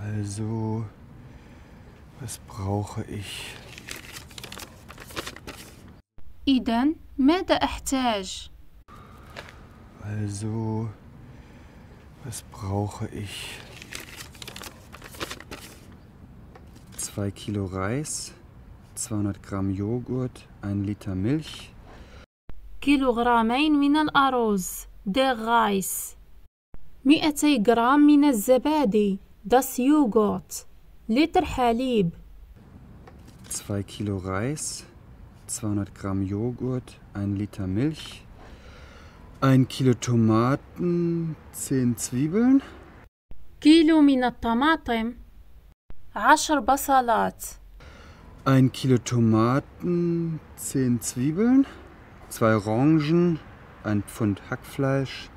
Also, was brauche ich? إذا ماذا أحتاج؟ Also, was brauche ich? Zwei Kilo Reis, 200 Gramm Joghurt, ein Liter Milch. كيلوغرامين من الأرز، داغ رايس، 200 جرام من الزبادي. Das Joghurt. Liter Halib. 2 Kilo Reis, 200 Gramm Joghurt, 1 Liter Milch, 1 Kilo Tomaten, 10 Zwiebeln. كيلو من الطماطم عشر بصلات 1 Kilo Tomaten, 10 Zwiebeln, 2 Orangen, 1 Pfund Hackfleisch.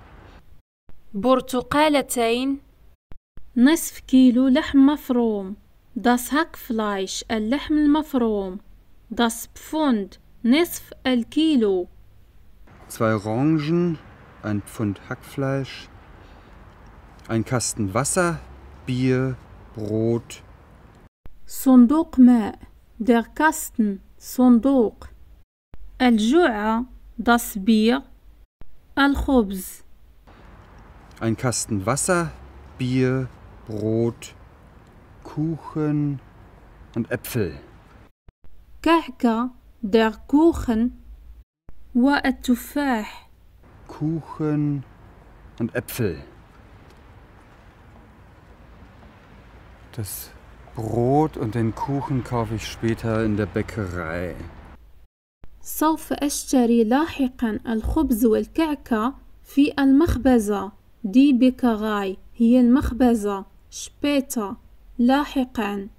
برتقالتين نصف كيلو لحم مفروم داس هاك فلايش اللحم المفروم داس بفوند نصف الكيلو zwei Orangen, ein Pfund Hackfleisch, ein Kasten Wasser, Bier, Brot. صندوق ماء der Kasten صندوق الجوعة das Bier الخبز ein Kasten Wasser, Bier, Brot, Kuchen und Äpfel. Kahka, der Kuchen, والتفاح. Kuchen und Äpfel. Das Brot und den Kuchen kaufe ich später in der Bäckerei. سوف أشتري لاحقا الخبز والكعكة في المخبزة. دي بيكراي هي المخبزة später, lahiqan.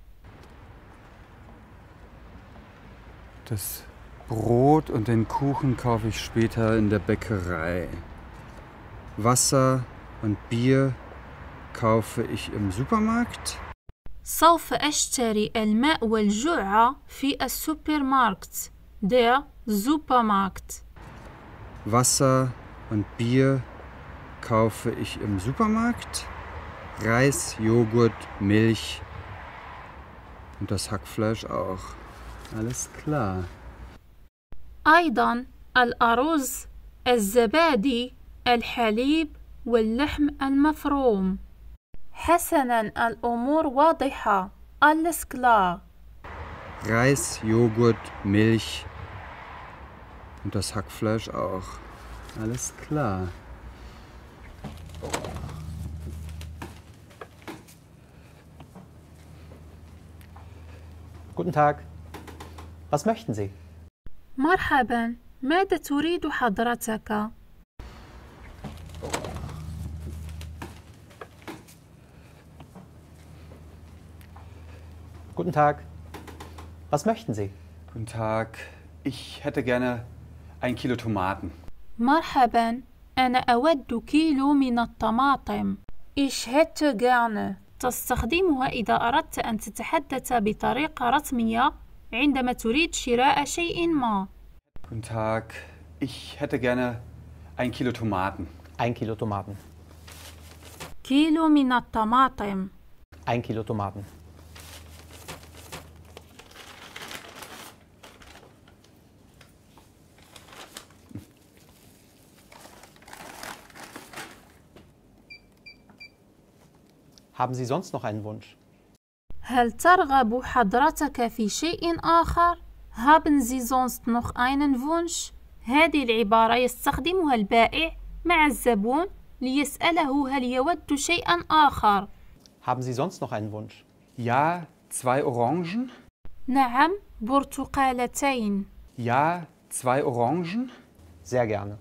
Das Brot und den Kuchen kaufe ich später in der Bäckerei. Wasser und Bier kaufe ich im Supermarkt. سوف أشتري الماء والجرعة في السوبرماركت. Der Supermarkt. Wasser und Bier kaufe ich im Supermarkt. Reis, Joghurt, Milch und das Hackfleisch auch. Alles klar. Aidan al-Aruz أيضا الأرز الزبادي الحليب واللحم المفروم al الأمور wadiha. alles klar Reis, Joghurt, Milch und das Hackfleisch auch. Alles klar. Guten Tag. Was möchten Sie? مرحبا. ماذا تريد حضرتك؟ Guten Tag. Was möchten Sie? Guten Tag. Ich hätte gerne ein Kilo Tomaten. مرحبا. أنا أود كيلو من الطماطم. Ich hätte gerne تستخدمها إذا أردت أن تتحدث بطريقة رسمية عندما تريد شراء شيء ما. Guten Tag, ich hätte gerne ein Kilo Tomaten. Ein Kilo Tomaten. كيلو من الطماطم. Ein Kilo Tomaten. Haben Sie sonst noch einen Wunsch? هل ترغب حضرتك في شيء آخر؟ Haben Sie sonst noch einen Wunsch؟ هذه العبارة يستخدمها البائع مع الزبون ليسأله هل يود شيئا آخر. Haben Sie sonst noch einen Wunsch? Ja, zwei Orangen. نعم، برتقالتين. Ja, zwei Orangen. Sehr gerne.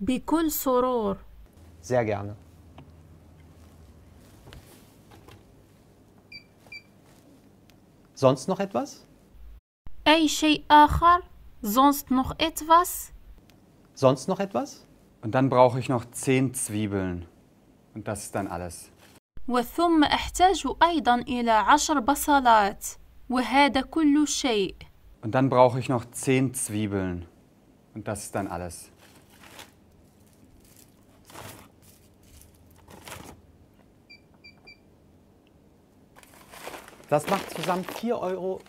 بكل سرور. Sehr gerne. Sonst noch etwas? أي شيء آخر? Sonst noch etwas? Sonst noch etwas? Und dann brauche ich noch zehn Zwiebeln. Und das ist dann alles. وثم أحتاج أيضا إلى عشر بصلات وهذا كل شيء. Und dann brauche ich noch zehn Zwiebeln. Und das ist dann alles. Das macht zusammen 4,03 Euro.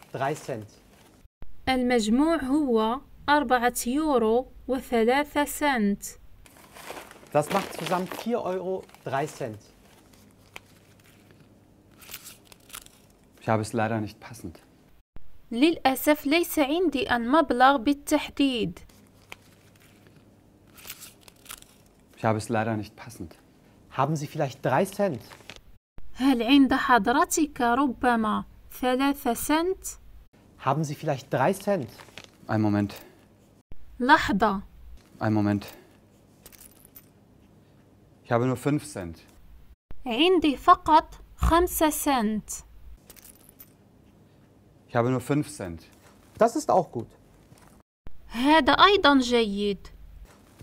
المجموع هو أربعة يورو و3 سنت. Das macht zusammen 4,03 Euro. Ich habe es leider nicht passend. للأسف ليس عندي المبلغ بالتحديد. Ich habe es leider nicht passend. Haben Sie vielleicht 3 Cent? هل عند حضرتك ربما ثلاثة سنت؟ Haben Sie vielleicht drei Cent? Ein Moment. لحظة. Ein Moment. Ich habe nur fünf Cent. عندي فقط خمسة سنت. Ich habe nur fünf Cent. Das ist auch gut. هذا أيضا جيد.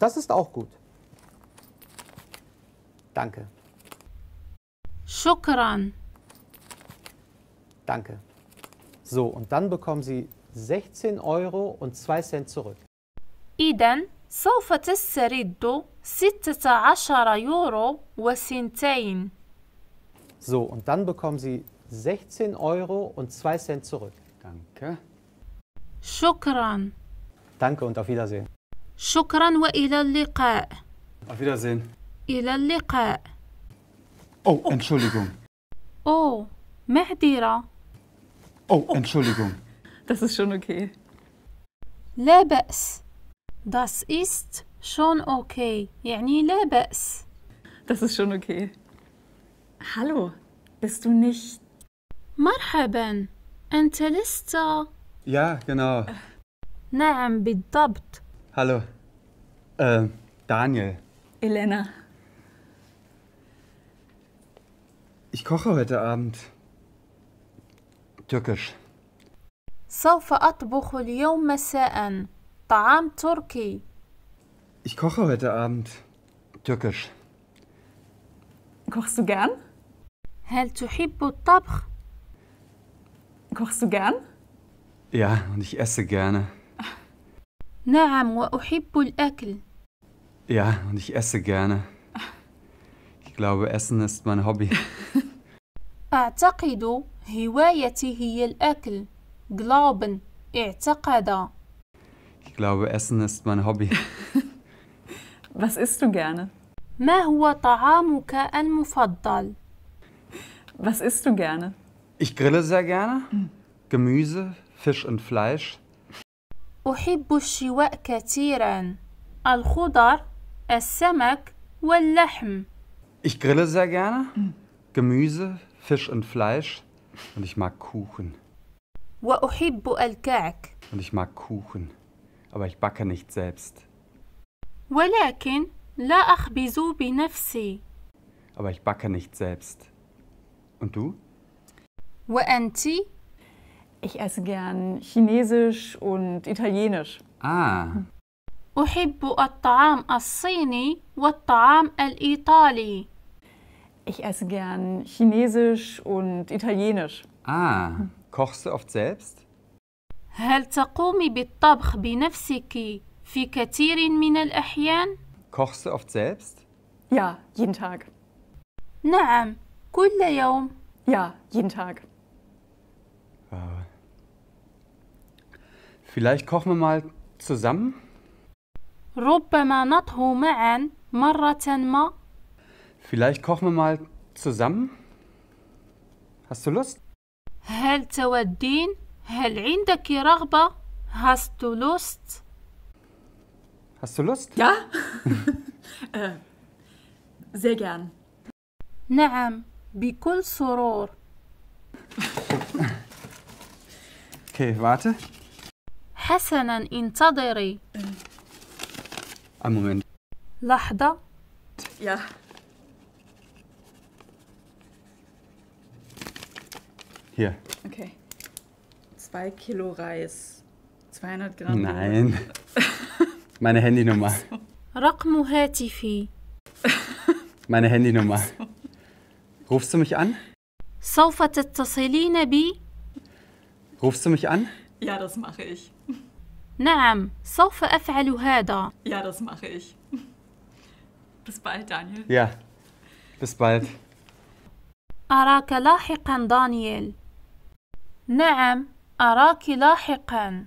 Das ist auch gut. Danke. Shukran. Danke. So, und dann bekommen Sie 16 Euro und 2 Cent zurück. إذا سوف تسترد 16 يورو وسنتين. So, und dann bekommen Sie 16 Euro und 2 Cent zurück. Danke. شكرا. Danke und auf Wiedersehen. شكرا ila اللقاء. Auf Wiedersehen. Ila اللقاء. Oh, Entschuldigung. Oh, Mehdira. Oh, Entschuldigung. Das ist schon okay. Lebes. Das ist schon okay. يعني لا بأس. Das ist schon okay. Hallo, bist du nicht... مرحبا. أنت لسه... Ja, genau. نعم بالضبط. Hallo. Äh, Daniel. Elena. Ich koche heute Abend. Türkisch. سوف أطبخ اليوم مساء طعام تركي. Ich koche heute Abend. Türkisch. Kochst du gern? هل تحب الطبخ؟ Kochst du gern? Ja, und ich esse gerne. نعم وأحب الأكل. Ja, und ich esse gerne. Ich glaube, Essen ist mein Hobby. أعتقد هوايتي هي الأكل. Glauben, اعتقد. Ich glaube, Essen ist mein Hobby. Was isst du gerne? ما هو طعامك المفضل؟ Was isst du gerne? Ich grille sehr gerne. Gemüse, Fisch und Fleisch. أحب الشواء كثيرا. الخضر، السمك واللحم. Ich grille sehr gerne. Gemüse, Fisch und Fleisch und ich mag Kuchen. Und ich mag Kuchen, aber ich backe nicht selbst. Aber ich backe nicht selbst. Und du? Ich esse gern Chinesisch und Italienisch. Ah. أحب الطعام الصيني والطعام الإيطالي. Ich esse gern Chinesisch und Italienisch. Ah, kochst du oft selbst? هل تقومي بالطبخ بنفسك في كثير من الأحيان؟ Kochst du oft selbst? Ja, jeden Tag. نعم، كل Ja, jeden Tag. Wow. Vielleicht kochen wir mal zusammen? ربما نطهو معا مرة ما. Vielleicht kochen wir mal zusammen? Hast du Lust? Hast du Lust? Hast du Lust? Ja. Äh, sehr gern. Naam, bikul سرور. Okay, warte. in Tadari. Ein Moment. لحظة. Ja. Hier. Okay. Zwei Kilo Reis. 200 Gramm. Nein. Meine Handynummer. Rakmu Hatifi. Meine Handynummer. Rufst du mich an? سوف تتصلين بي؟ Rufst du mich an? Ja, das mache ich. Naam, سوف أفعل هذا. Ja, das mache ich. Bis bald, Daniel. Ja, bis bald. Araka لاحقا, Daniel. نعم أراك لاحقا